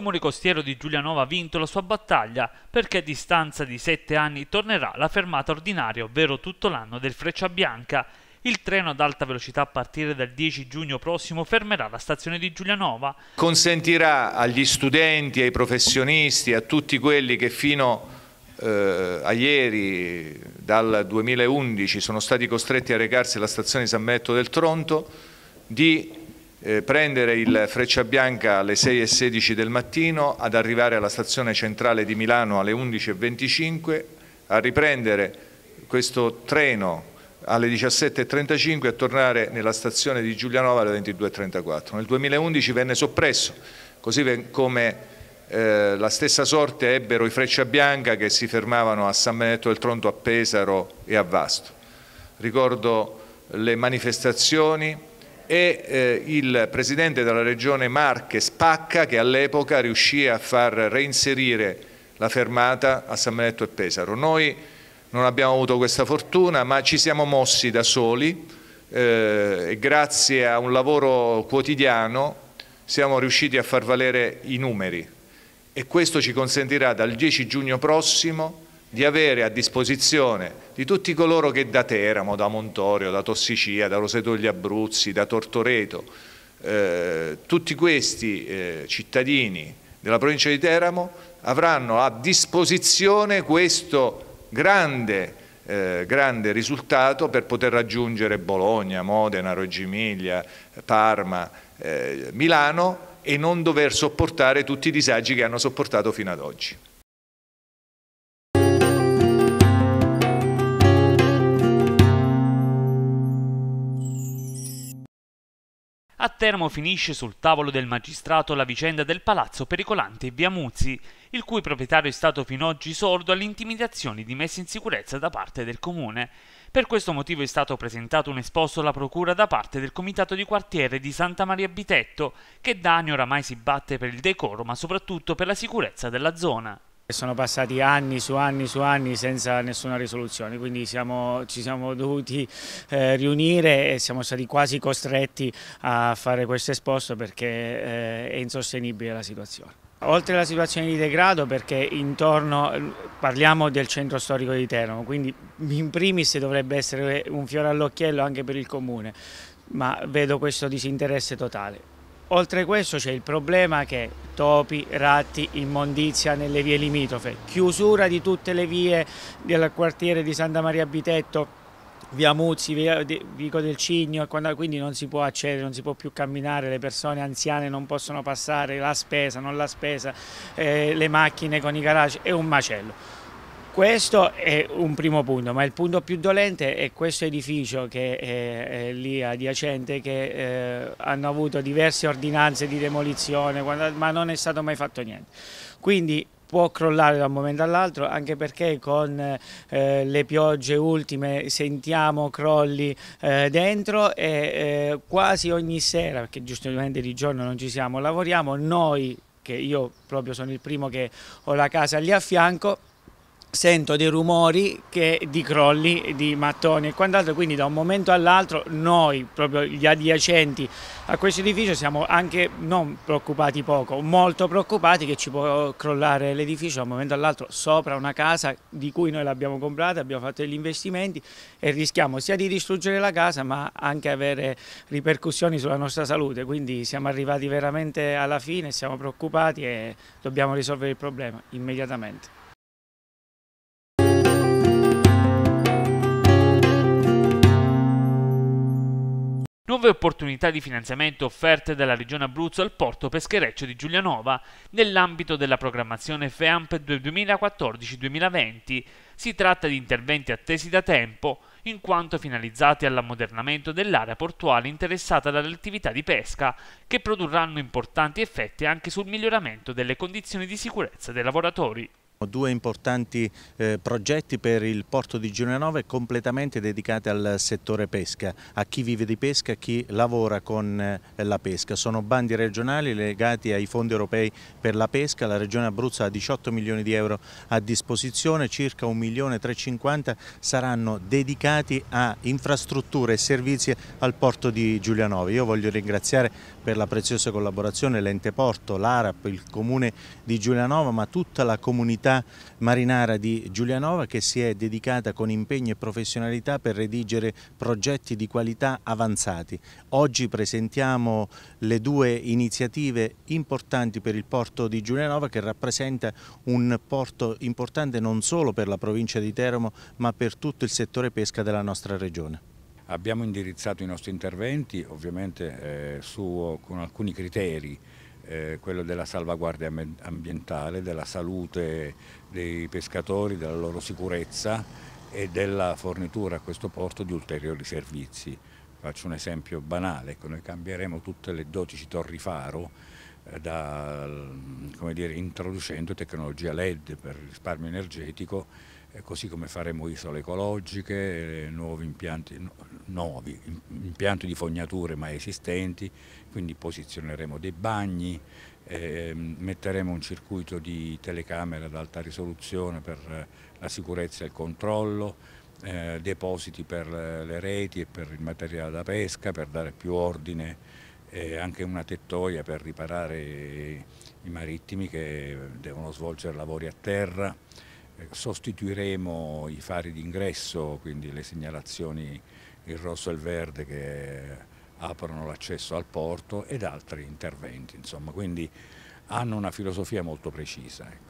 comune costiero di Giulianova ha vinto la sua battaglia perché a distanza di sette anni tornerà la fermata ordinaria, ovvero tutto l'anno del Freccia Bianca. Il treno ad alta velocità a partire dal 10 giugno prossimo fermerà la stazione di Giulianova. Consentirà agli studenti, ai professionisti, a tutti quelli che fino eh, a ieri dal 2011 sono stati costretti a recarsi alla stazione San Metto del Tronto di eh, prendere il Freccia Bianca alle 6.16 del mattino, ad arrivare alla stazione centrale di Milano alle 11.25, a riprendere questo treno alle 17.35 e a tornare nella stazione di Giulianova alle 22.34. Nel 2011 venne soppresso, così come eh, la stessa sorte ebbero i Freccia Bianca che si fermavano a San Benedetto del Tronto, a Pesaro e a Vasto. Ricordo le manifestazioni e eh, il presidente della regione Marche Spacca che all'epoca riuscì a far reinserire la fermata a San Benedetto e Pesaro. Noi non abbiamo avuto questa fortuna ma ci siamo mossi da soli eh, e grazie a un lavoro quotidiano siamo riusciti a far valere i numeri e questo ci consentirà dal 10 giugno prossimo di avere a disposizione di tutti coloro che da Teramo, da Montorio, da Tossicia, da Rosetogli Abruzzi, da Tortoreto, eh, tutti questi eh, cittadini della provincia di Teramo avranno a disposizione questo grande, eh, grande risultato per poter raggiungere Bologna, Modena, Reggio Emilia, Parma, eh, Milano e non dover sopportare tutti i disagi che hanno sopportato fino ad oggi. A Teramo finisce sul tavolo del magistrato la vicenda del palazzo pericolante via Muzzi, il cui proprietario è stato fino ad oggi sordo alle intimidazioni di messa in sicurezza da parte del comune. Per questo motivo è stato presentato un esposto alla procura da parte del comitato di quartiere di Santa Maria Bitetto, che da anni oramai si batte per il decoro ma soprattutto per la sicurezza della zona. Sono passati anni su anni su anni senza nessuna risoluzione, quindi siamo, ci siamo dovuti eh, riunire e siamo stati quasi costretti a fare questo esposto perché eh, è insostenibile la situazione. Oltre alla situazione di degrado perché intorno parliamo del centro storico di Teramo, quindi in primis dovrebbe essere un fiore all'occhiello anche per il comune, ma vedo questo disinteresse totale. Oltre questo c'è il problema che topi, ratti, immondizia nelle vie limitrofe, chiusura di tutte le vie del quartiere di Santa Maria Bitetto, via Muzzi, via Vico del Cigno, quindi non si può accedere, non si può più camminare, le persone anziane non possono passare, la spesa, non la spesa, eh, le macchine con i garage, è un macello. Questo è un primo punto, ma il punto più dolente è questo edificio che è, è lì adiacente che eh, hanno avuto diverse ordinanze di demolizione, quando, ma non è stato mai fatto niente. Quindi può crollare da un momento all'altro anche perché con eh, le piogge ultime sentiamo crolli eh, dentro e eh, quasi ogni sera, perché giustamente di giorno non ci siamo, lavoriamo, noi che io proprio sono il primo che ho la casa lì a fianco, sento dei rumori che, di crolli, di mattoni e quant'altro, quindi da un momento all'altro noi, proprio gli adiacenti a questo edificio, siamo anche non preoccupati poco, molto preoccupati che ci può crollare l'edificio da un momento all'altro sopra una casa di cui noi l'abbiamo comprata, abbiamo fatto degli investimenti e rischiamo sia di distruggere la casa ma anche avere ripercussioni sulla nostra salute, quindi siamo arrivati veramente alla fine, siamo preoccupati e dobbiamo risolvere il problema immediatamente. nuove opportunità di finanziamento offerte dalla Regione Abruzzo al porto peschereccio di Giulianova nell'ambito della programmazione FEAMP 2014-2020. Si tratta di interventi attesi da tempo, in quanto finalizzati all'ammodernamento dell'area portuale interessata dall'attività di pesca, che produrranno importanti effetti anche sul miglioramento delle condizioni di sicurezza dei lavoratori. Due importanti eh, progetti per il porto di Giulianova completamente dedicati al settore pesca, a chi vive di pesca, a chi lavora con eh, la pesca. Sono bandi regionali legati ai fondi europei per la pesca, la regione Abruzzo ha 18 milioni di euro a disposizione, circa 1 milione 350 saranno dedicati a infrastrutture e servizi al porto di Giulianova. Io voglio ringraziare per la preziosa collaborazione l'ente porto, l'ARAP, il comune di Giulianova, ma tutta la comunità comunità marinara di Giulianova che si è dedicata con impegno e professionalità per redigere progetti di qualità avanzati. Oggi presentiamo le due iniziative importanti per il porto di Giulianova che rappresenta un porto importante non solo per la provincia di Teramo ma per tutto il settore pesca della nostra regione. Abbiamo indirizzato i nostri interventi ovviamente eh, su, con alcuni criteri eh, quello della salvaguardia ambientale, della salute dei pescatori, della loro sicurezza e della fornitura a questo porto di ulteriori servizi. Faccio un esempio banale, ecco, noi cambieremo tutte le 12 torri faro eh, da, mm, dire, introducendo tecnologia LED per risparmio energetico, eh, così come faremo isole ecologiche, eh, nuovi impianti, nuovi impianti di fognature mai esistenti, quindi posizioneremo dei bagni, eh, metteremo un circuito di telecamere ad alta risoluzione per eh, la sicurezza e il controllo, eh, depositi per le reti e per il materiale da pesca per dare più ordine e anche una tettoia per riparare i marittimi che devono svolgere lavori a terra. Eh, sostituiremo i fari d'ingresso, quindi le segnalazioni il rosso e il verde che aprono l'accesso al porto ed altri interventi, insomma, quindi hanno una filosofia molto precisa. Ecco.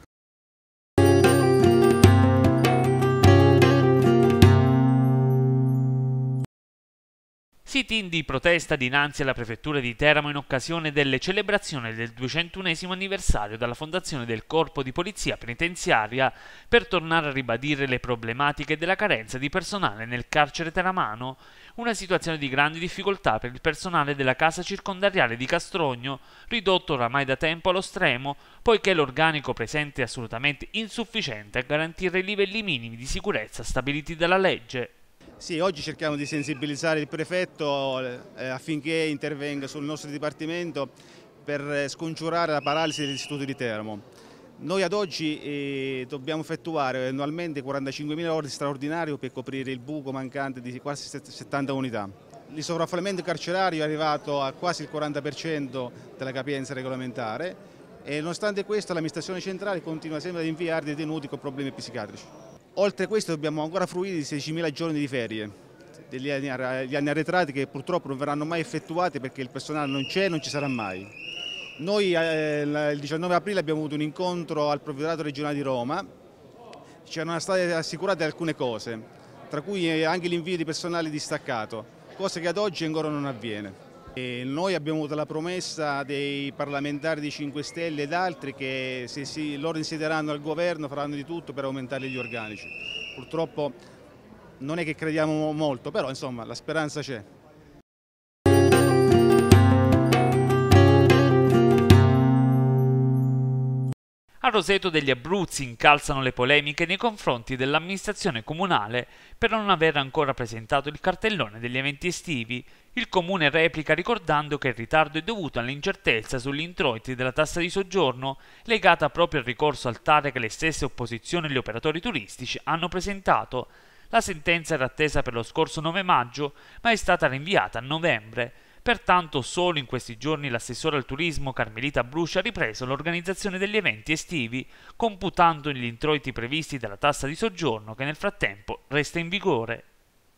Sit-in di protesta dinanzi alla prefettura di Teramo in occasione delle celebrazioni del 201 anniversario dalla fondazione del Corpo di Polizia Penitenziaria per tornare a ribadire le problematiche della carenza di personale nel carcere teramano una situazione di grandi difficoltà per il personale della casa circondariale di Castrogno, ridotto oramai da tempo allo stremo, poiché l'organico presente è assolutamente insufficiente a garantire i livelli minimi di sicurezza stabiliti dalla legge. Sì, oggi cerchiamo di sensibilizzare il prefetto eh, affinché intervenga sul nostro dipartimento per eh, scongiurare la paralisi dell'istituto di Termo. Noi ad oggi eh, dobbiamo effettuare annualmente 45.000 ordini straordinari per coprire il buco mancante di quasi 70 unità. Il sovraffollamento carcerario è arrivato a quasi il 40% della capienza regolamentare e nonostante questo l'amministrazione centrale continua sempre ad inviare detenuti con problemi psichiatrici. Oltre a questo dobbiamo ancora fruire di 16.000 giorni di ferie, degli anni arretrati che purtroppo non verranno mai effettuati perché il personale non c'è e non ci sarà mai. Noi eh, il 19 aprile abbiamo avuto un incontro al Provveditorato regionale di Roma, ci erano state assicurate alcune cose, tra cui eh, anche l'invio di personale distaccato, cosa che ad oggi ancora non avviene. E noi abbiamo avuto la promessa dei parlamentari di 5 Stelle ed altri che se si, loro insiederanno al governo faranno di tutto per aumentare gli organici. Purtroppo non è che crediamo molto, però insomma la speranza c'è. A Roseto degli Abruzzi incalzano le polemiche nei confronti dell'amministrazione comunale per non aver ancora presentato il cartellone degli eventi estivi. Il comune replica ricordando che il ritardo è dovuto all'incertezza sugli introiti della tassa di soggiorno legata proprio al ricorso al TAR che le stesse opposizioni e gli operatori turistici hanno presentato. La sentenza era attesa per lo scorso 9 maggio, ma è stata rinviata a novembre. Pertanto solo in questi giorni l'assessore al turismo Carmelita Bruscia ha ripreso l'organizzazione degli eventi estivi, computando gli introiti previsti dalla tassa di soggiorno che nel frattempo resta in vigore.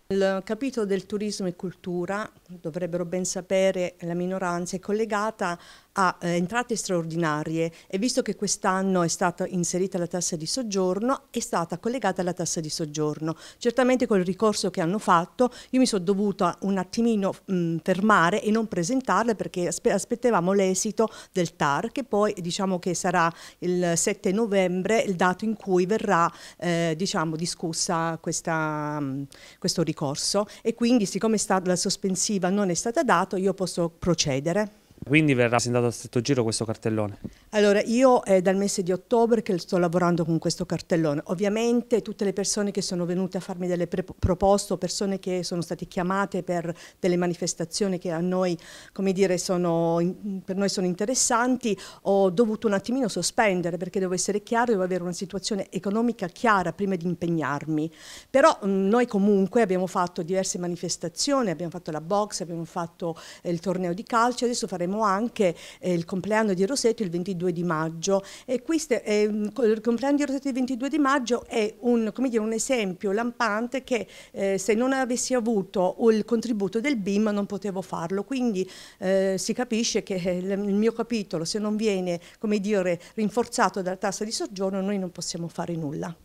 Il capitolo del turismo e cultura dovrebbero ben sapere la minoranza, è collegata a eh, entrate straordinarie e visto che quest'anno è stata inserita la tassa di soggiorno, è stata collegata alla tassa di soggiorno. Certamente col ricorso che hanno fatto io mi sono dovuta un attimino mh, mm, fermare e non presentarle perché aspe aspettavamo l'esito del TAR che poi diciamo che sarà il 7 novembre il dato in cui verrà eh, diciamo discussa questa, mh, mm, questo ricorso e quindi siccome è stata la sospensiva non è stata data, io posso procedere. Quindi verrà presentato a stretto giro questo cartellone? Allora, io è dal mese di ottobre che sto lavorando con questo cartellone. Ovviamente tutte le persone che sono venute a farmi delle proposte, persone che sono state chiamate per delle manifestazioni che a noi, come dire, sono, per noi sono interessanti, ho dovuto un attimino sospendere perché devo essere chiaro, devo avere una situazione economica chiara prima di impegnarmi. Però mm, noi comunque abbiamo fatto diverse manifestazioni, abbiamo fatto la box, abbiamo fatto eh, il torneo di calcio, adesso faremo celebreremo anche eh, il compleanno di Rosetti il 22 di maggio. E questo, eh, il compleanno di Rosetti il 22 di maggio è un, dire, un esempio lampante che eh, se non avessi avuto il contributo del BIM non potevo farlo. Quindi eh, si capisce che eh, il mio capitolo, se non viene dire, rinforzato dalla tassa di soggiorno, noi non possiamo fare nulla.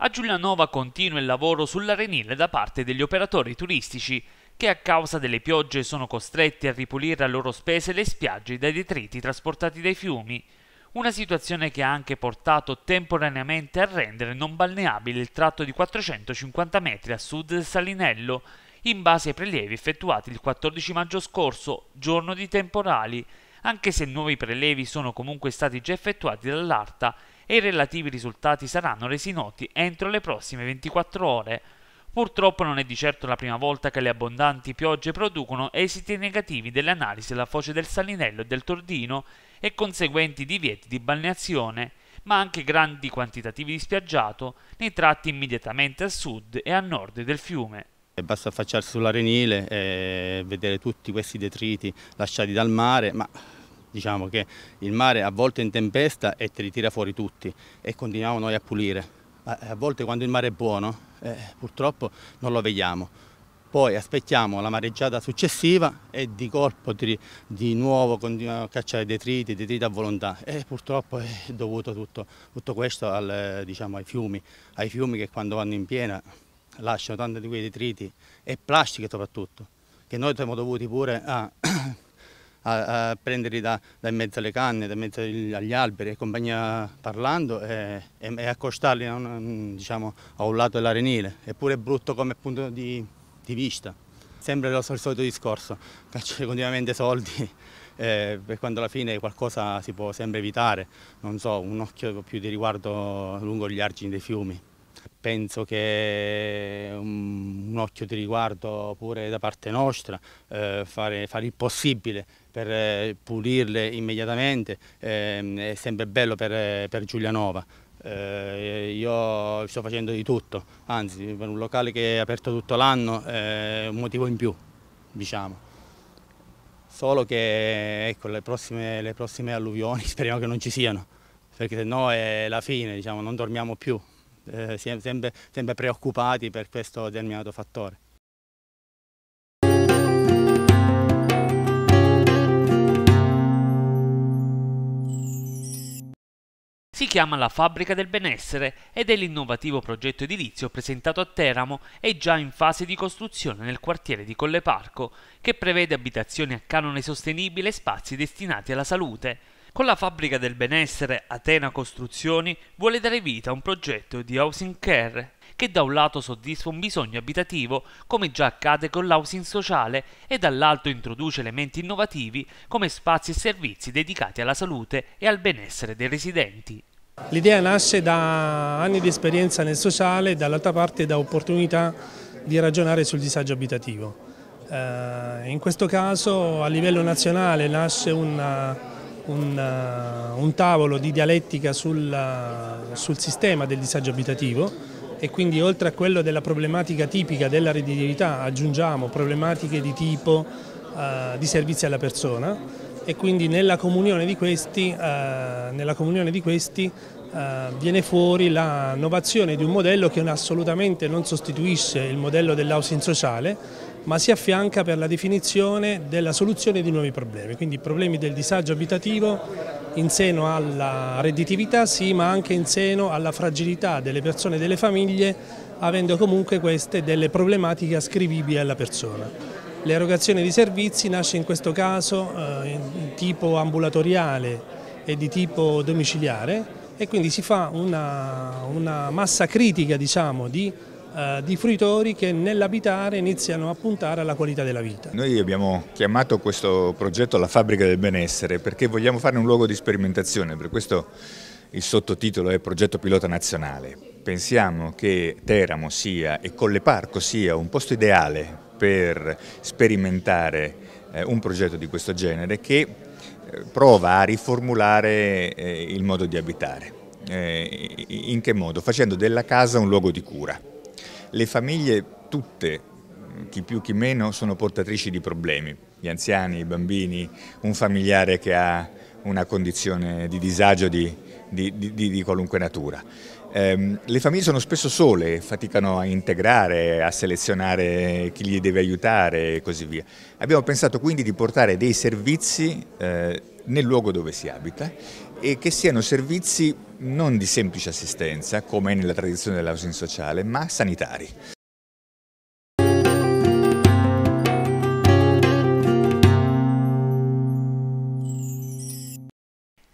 A Giulianova continua il lavoro sull'arenile da parte degli operatori turistici che a causa delle piogge sono costretti a ripulire a loro spese le spiagge dai detriti trasportati dai fiumi, una situazione che ha anche portato temporaneamente a rendere non balneabile il tratto di 450 metri a sud del Salinello, in base ai prelievi effettuati il 14 maggio scorso, giorno di temporali, anche se nuovi prelievi sono comunque stati già effettuati dall'ARTA e i relativi risultati saranno resi noti entro le prossime 24 ore. Purtroppo non è di certo la prima volta che le abbondanti piogge producono esiti negativi delle analisi alla foce del Salinello e del Tordino e conseguenti divieti di balneazione, ma anche grandi quantitativi di spiaggiato nei tratti immediatamente a sud e a nord del fiume. Eh, basta affacciarsi sull'arenile e vedere tutti questi detriti lasciati dal mare, ma diciamo che il mare a volte è in tempesta e te li tira fuori tutti e continuiamo noi a pulire. Ma a volte quando il mare è buono eh, purtroppo non lo vediamo. Poi aspettiamo la mareggiata successiva e di colpo di, di nuovo continuiamo a cacciare detriti, detriti a volontà e purtroppo è dovuto tutto, tutto questo al, diciamo, ai fiumi, ai fiumi che quando vanno in piena lasciano tanti di quei detriti e plastiche soprattutto, che noi siamo dovuti pure a a, a prenderli da, da in mezzo alle canne, da in mezzo agli alberi e compagnia parlando e, e, e accostarli a un, diciamo, a un lato dell'arenile. Eppure è brutto come punto di, di vista. Sempre lo, il solito discorso, cacciare continuamente soldi eh, per quando alla fine qualcosa si può sempre evitare, non so, un occhio più di riguardo lungo gli argini dei fiumi. Penso che un occhio di riguardo pure da parte nostra, eh, fare, fare, il possibile per eh, pulirle immediatamente, eh, è sempre bello per, eh, per Giulianova. Eh, io sto facendo di tutto, anzi per un locale che è aperto tutto l'anno è eh, un motivo in più, diciamo. Solo che ecco, le, prossime, le prossime alluvioni speriamo che non ci siano, perché se no è la fine, diciamo, non dormiamo più eh, sempre, sempre preoccupati per questo determinato fattore. Si chiama La Fabbrica del Benessere ed è l'innovativo progetto edilizio presentato a Teramo e già in fase di costruzione nel quartiere di Colleparco, che prevede abitazioni a canone sostenibile e spazi destinati alla salute. Con la fabbrica del benessere Atena Costruzioni vuole dare vita a un progetto di housing care che da un lato soddisfa un bisogno abitativo, come già accade con l'housing sociale, e dall'altro introduce elementi innovativi come spazi e servizi dedicati alla salute e al benessere dei residenti. L'idea nasce da anni di esperienza nel sociale e dall'altra parte da opportunità di ragionare sul disagio abitativo. Eh, in questo caso a livello nazionale nasce una un, eh, un tavolo di dialettica sul, eh, sul sistema del disagio abitativo e quindi oltre a quello della problematica tipica della redditività aggiungiamo problematiche di tipo eh, di servizi alla persona e quindi nella comunione di questi, eh, comunione di questi eh, viene fuori la novazione di un modello che assolutamente non sostituisce il modello dell'housing sociale ma si affianca per la definizione della soluzione di nuovi problemi, quindi problemi del disagio abitativo in seno alla redditività sì, ma anche in seno alla fragilità delle persone e delle famiglie, avendo comunque queste delle problematiche ascrivibili alla persona. L'erogazione di servizi nasce in questo caso eh, di tipo ambulatoriale e di tipo domiciliare e quindi si fa una, una massa critica diciamo, di eh, di fruitori che nell'abitare iniziano a puntare alla qualità della vita. Noi abbiamo chiamato questo progetto la fabbrica del benessere perché vogliamo fare un luogo di sperimentazione, per questo il sottotitolo è Progetto Pilota Nazionale. Pensiamo che Teramo sia e Colleparco sia un posto ideale per sperimentare eh, un progetto di questo genere che eh, prova a riformulare il modo di abitare. in che modo? Facendo della casa un luogo di cura le famiglie tutte, chi più chi meno, sono portatrici di problemi, gli anziani, i bambini, un familiare che ha una condizione di disagio di, di, di, di qualunque natura. Eh, le famiglie sono spesso sole, faticano a integrare, a selezionare chi gli deve aiutare e così via. Abbiamo pensato quindi di portare dei servizi eh, nel luogo dove si abita e che siano servizi non di semplice assistenza, come è nella tradizione dell'housing sociale, ma sanitari.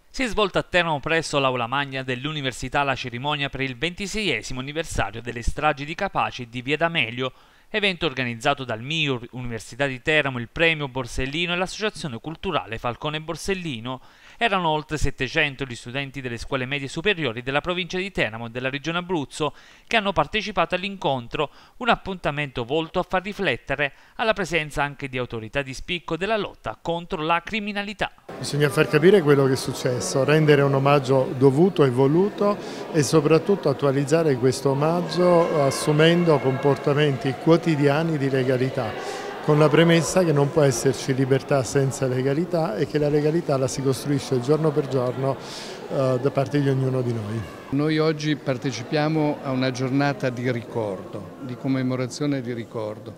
Si è svolta a Teramo presso l'Aula Magna dell'Università la cerimonia per il 26 anniversario delle stragi di Capaci di Via D'Amelio, evento organizzato dal MIUR, Università di Teramo, il Premio Borsellino e l'Associazione Culturale Falcone Borsellino erano oltre 700 gli studenti delle scuole medie superiori della provincia di Teramo e della regione Abruzzo che hanno partecipato all'incontro, un appuntamento volto a far riflettere alla presenza anche di autorità di spicco della lotta contro la criminalità. Bisogna far capire quello che è successo, rendere un omaggio dovuto e voluto e soprattutto attualizzare questo omaggio assumendo comportamenti quotidiani di legalità con la premessa che non può esserci libertà senza legalità e che la legalità la si costruisce giorno per giorno eh, da parte di ognuno di noi. Noi oggi partecipiamo a una giornata di ricordo, di commemorazione e di ricordo,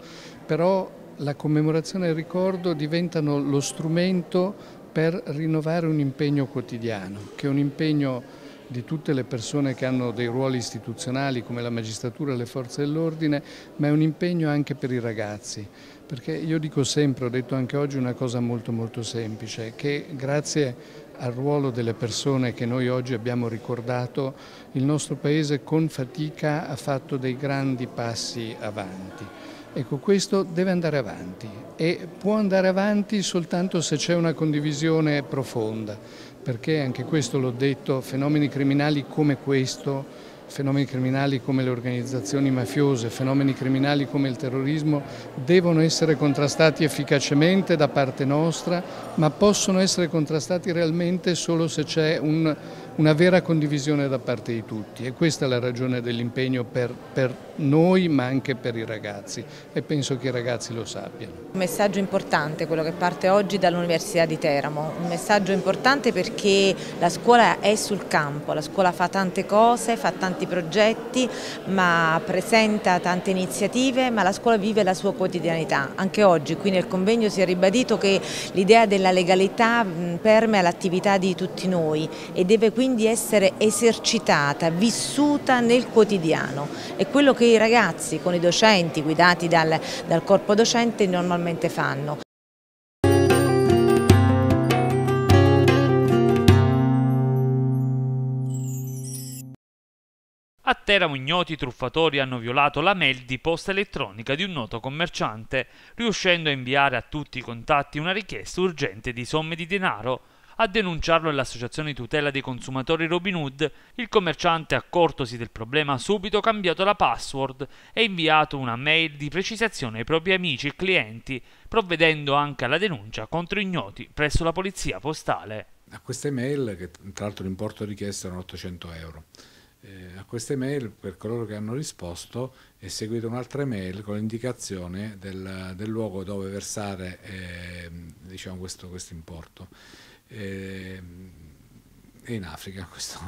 però la commemorazione e il ricordo diventano lo strumento per rinnovare un impegno quotidiano, che è un impegno di tutte le persone che hanno dei ruoli istituzionali come la magistratura e le forze dell'ordine, ma è un impegno anche per i ragazzi. Perché io dico sempre, ho detto anche oggi una cosa molto molto semplice, che grazie al ruolo delle persone che noi oggi abbiamo ricordato, il nostro Paese con fatica ha fatto dei grandi passi avanti. Ecco, questo deve andare avanti e può andare avanti soltanto se c'è una condivisione profonda perché anche questo l'ho detto, fenomeni criminali come questo fenomeni criminali come le organizzazioni mafiose, fenomeni criminali come il terrorismo devono essere contrastati efficacemente da parte nostra, ma possono essere contrastati realmente solo se c'è un, una vera condivisione da parte di tutti e questa è la ragione dell'impegno per, per, noi ma anche per i ragazzi e penso che i ragazzi lo sappiano. Un messaggio importante quello che parte oggi dall'Università di Teramo, un messaggio importante perché la scuola è sul campo, la scuola fa tante cose, fa tante tanti progetti, ma presenta tante iniziative, ma la scuola vive la sua quotidianità. Anche oggi qui nel convegno si è ribadito che l'idea della legalità permea l'attività di tutti noi e deve quindi essere esercitata, vissuta nel quotidiano. È quello che i ragazzi con i docenti guidati dal, dal corpo docente normalmente fanno. A Teramo ignoti truffatori hanno violato la mail di posta elettronica di un noto commerciante, riuscendo a inviare a tutti i contatti una richiesta urgente di somme di denaro. A denunciarlo l'associazione di tutela dei consumatori Robin Hood, il commerciante, accortosi del problema, ha subito cambiato la password e inviato una mail di precisazione ai propri amici e clienti, provvedendo anche alla denuncia contro ignoti presso la polizia postale. A queste mail, che tra l'altro l'importo richiesto erano 800 euro, eh, a queste mail per coloro che hanno risposto è seguita un'altra mail con l'indicazione del, del, luogo dove versare eh, diciamo questo, quest importo. Eh, è in Africa questo,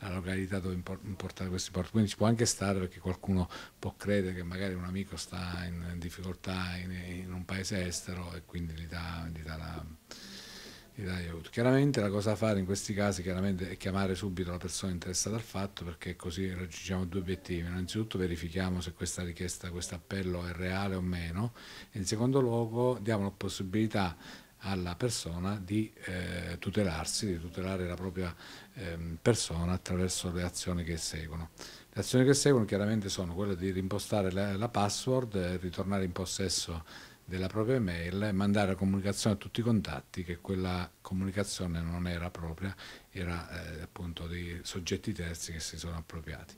la località dove importare questo importo, quindi ci può anche stare perché qualcuno può credere che magari un amico sta in difficoltà in, in un paese estero e quindi gli dà, gli dà la gli dai aiuto. Chiaramente la cosa da fare in questi casi è chiamare subito la persona interessata al fatto perché così raggiungiamo due obiettivi. Innanzitutto verifichiamo se questa richiesta, questo appello è reale o meno e in secondo luogo diamo la possibilità alla persona di eh, tutelarsi, di tutelare la propria eh, persona attraverso le azioni che seguono. Le azioni che seguono chiaramente sono quelle di rimpostare la, la password, ritornare in possesso della propria mail, mandare la comunicazione a tutti i contatti che quella comunicazione non era propria, era eh, appunto dei soggetti terzi che si sono appropriati.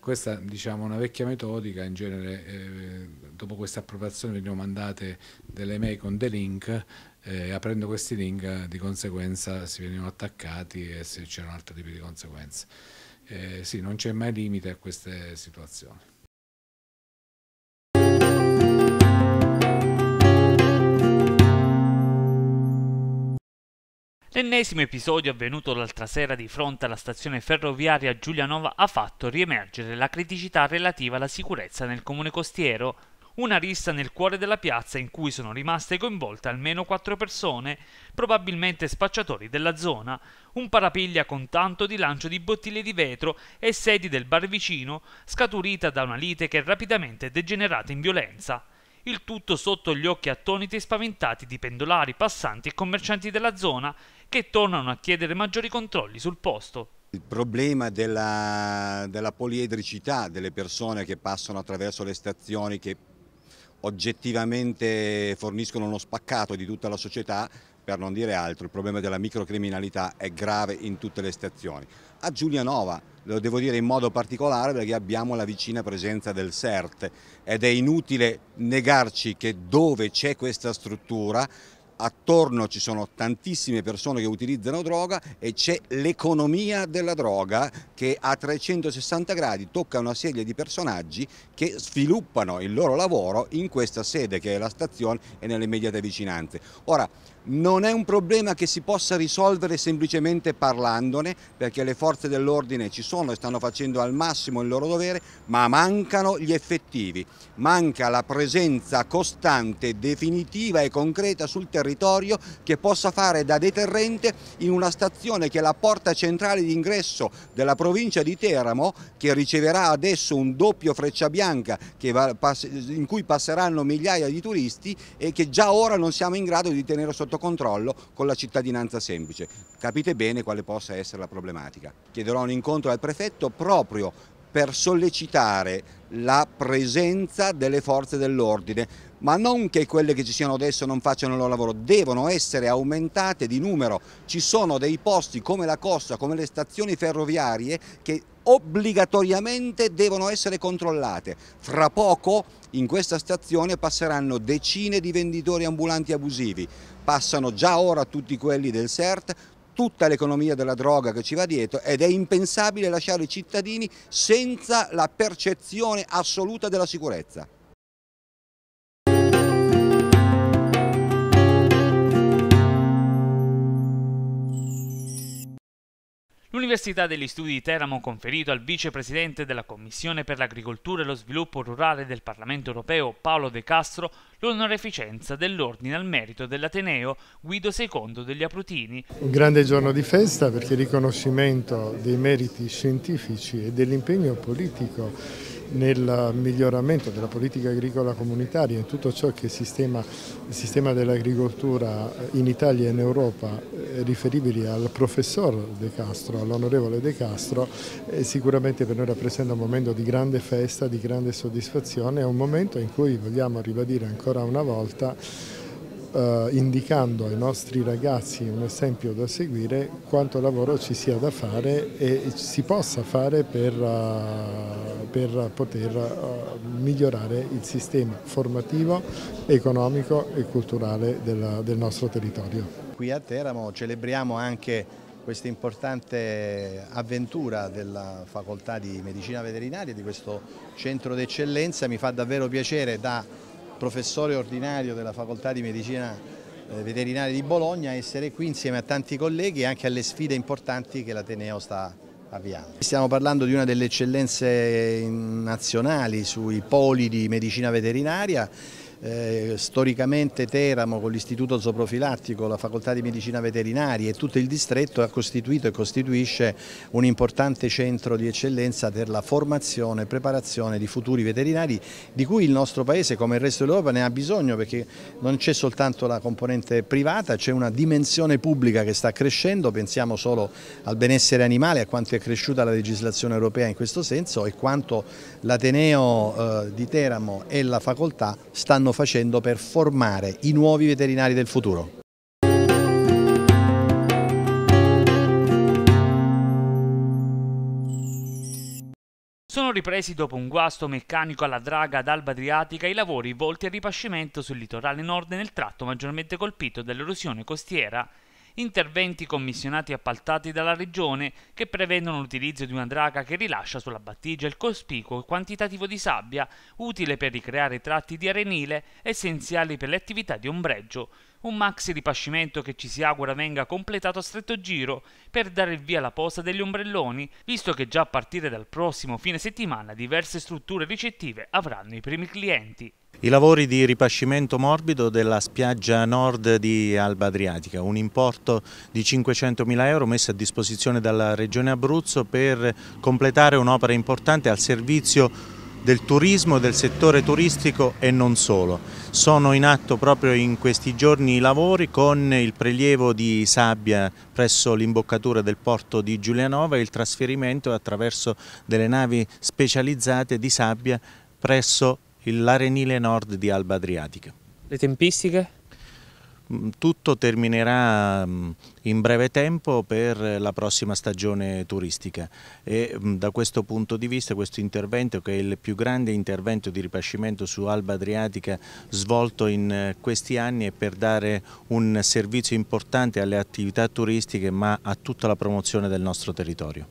Questa diciamo, è diciamo, una vecchia metodica, in genere eh, dopo questa appropriazione venivano mandate delle mail con dei link eh, aprendo questi link di conseguenza si venivano attaccati e se c'erano altri tipi di conseguenze. Eh, sì, non c'è mai limite a queste situazioni. L'ennesimo episodio avvenuto l'altra sera di fronte alla stazione ferroviaria Giulianova ha fatto riemergere la criticità relativa alla sicurezza nel comune costiero, una rissa nel cuore della piazza in cui sono rimaste coinvolte almeno quattro persone, probabilmente spacciatori della zona, un parapiglia con tanto di lancio di bottiglie di vetro e sedi del bar vicino, scaturita da una lite che è rapidamente degenerata in violenza il tutto sotto gli occhi attoniti e spaventati di pendolari, passanti e commercianti della zona che tornano a chiedere maggiori controlli sul posto. Il problema della, della poliedricità delle persone che passano attraverso le stazioni che oggettivamente forniscono uno spaccato di tutta la società per non dire altro, il problema della microcriminalità è grave in tutte le stazioni. A Giulianova, lo devo dire in modo particolare perché abbiamo la vicina presenza del CERT ed è inutile negarci che dove c'è questa struttura attorno ci sono tantissime persone che utilizzano droga e c'è l'economia della droga che a 360 gradi tocca una serie di personaggi che sviluppano il loro lavoro in questa sede che è la stazione e nelle immediate vicinanze. Ora, non è un problema che si possa risolvere semplicemente parlandone, perché le forze dell'ordine ci sono e stanno facendo al massimo il loro dovere, ma mancano gli effettivi, manca la presenza costante, definitiva e concreta sul territorio che possa fare da deterrente in una stazione che è la porta centrale d'ingresso della provincia di Teramo, che riceverà adesso un doppio freccia bianca in cui passeranno migliaia di turisti e che già ora non siamo in grado di tenere sotto controllo con la cittadinanza semplice. Capite bene quale possa essere la problematica. Chiederò un incontro al prefetto proprio per sollecitare la presenza delle forze dell'ordine, ma non che quelle che ci siano adesso non facciano il loro lavoro, devono essere aumentate di numero. Ci sono dei posti come la costa, come le stazioni ferroviarie che obbligatoriamente devono essere controllate. Fra poco in questa stazione passeranno decine di venditori ambulanti abusivi, passano già ora tutti quelli del CERT, tutta l'economia della droga che ci va dietro ed è impensabile lasciare i cittadini senza la percezione assoluta della sicurezza. l'Università degli Studi di Teramo, conferito al vicepresidente della Commissione per l'Agricoltura e lo Sviluppo Rurale del Parlamento Europeo, Paolo De Castro, l'onoreficenza dell'Ordine al Merito dell'Ateneo Guido II degli Aprutini. Un grande giorno di festa perché il riconoscimento dei meriti scientifici e dell'impegno politico nel miglioramento della politica agricola comunitaria, in tutto ciò che il sistema, sistema dell'agricoltura in Italia e in Europa eh, riferibili al professor De Castro, all'onorevole De Castro, eh, sicuramente per noi rappresenta un momento di grande festa, di grande soddisfazione, è un momento in cui vogliamo ribadire ancora una volta eh, indicando ai nostri ragazzi un esempio da seguire, quanto lavoro ci sia da fare e si possa fare per, uh, per poter uh, migliorare il sistema formativo, economico e culturale della, del nostro territorio. Qui a Teramo celebriamo anche questa importante avventura della facoltà di medicina veterinaria, di questo centro d'eccellenza, mi fa davvero piacere da professore ordinario della facoltà di medicina eh, veterinaria di Bologna, essere qui insieme a tanti colleghi e anche alle sfide importanti che l'Ateneo sta avviando. Stiamo parlando di una delle eccellenze nazionali sui poli di medicina veterinaria eh, storicamente Teramo con l'istituto zooprofilattico, la facoltà di medicina veterinaria e tutto il distretto ha costituito e costituisce un importante centro di eccellenza per la formazione e preparazione di futuri veterinari di cui il nostro paese come il resto dell'Europa ne ha bisogno perché non c'è soltanto la componente privata, c'è una dimensione pubblica che sta crescendo, pensiamo solo al benessere animale, a quanto è cresciuta la legislazione europea in questo senso e quanto l'Ateneo eh, di Teramo e la facoltà stanno stanno facendo per formare i nuovi veterinari del futuro. Sono ripresi dopo un guasto meccanico alla draga ad Alba Adriatica i lavori volti al ripascimento sul litorale nord nel tratto maggiormente colpito dall'erosione costiera interventi commissionati e appaltati dalla Regione che prevedono l'utilizzo di una draga che rilascia sulla battigia il cospicuo quantitativo di sabbia utile per ricreare tratti di arenile essenziali per le attività di ombreggio, un maxi ripascimento che ci si augura venga completato a stretto giro per dare il via alla posa degli ombrelloni, visto che già a partire dal prossimo fine settimana diverse strutture ricettive avranno i primi clienti. I lavori di ripascimento morbido della spiaggia nord di Alba Adriatica, un importo di 500.000 euro messo a disposizione dalla Regione Abruzzo per completare un'opera importante al servizio del turismo, del settore turistico e non solo. Sono in atto proprio in questi giorni i lavori con il prelievo di sabbia presso l'imboccatura del porto di Giulianova e il trasferimento attraverso delle navi specializzate di sabbia presso l'arenile nord di Alba Adriatica. Le tempistiche? Mm, tutto terminerà mm, in breve tempo per la prossima stagione turistica e mm, da questo punto di vista questo intervento che è il più grande intervento di ripascimento su Alba Adriatica svolto in eh, questi anni è per dare un servizio importante alle attività turistiche ma a tutta la promozione del nostro territorio.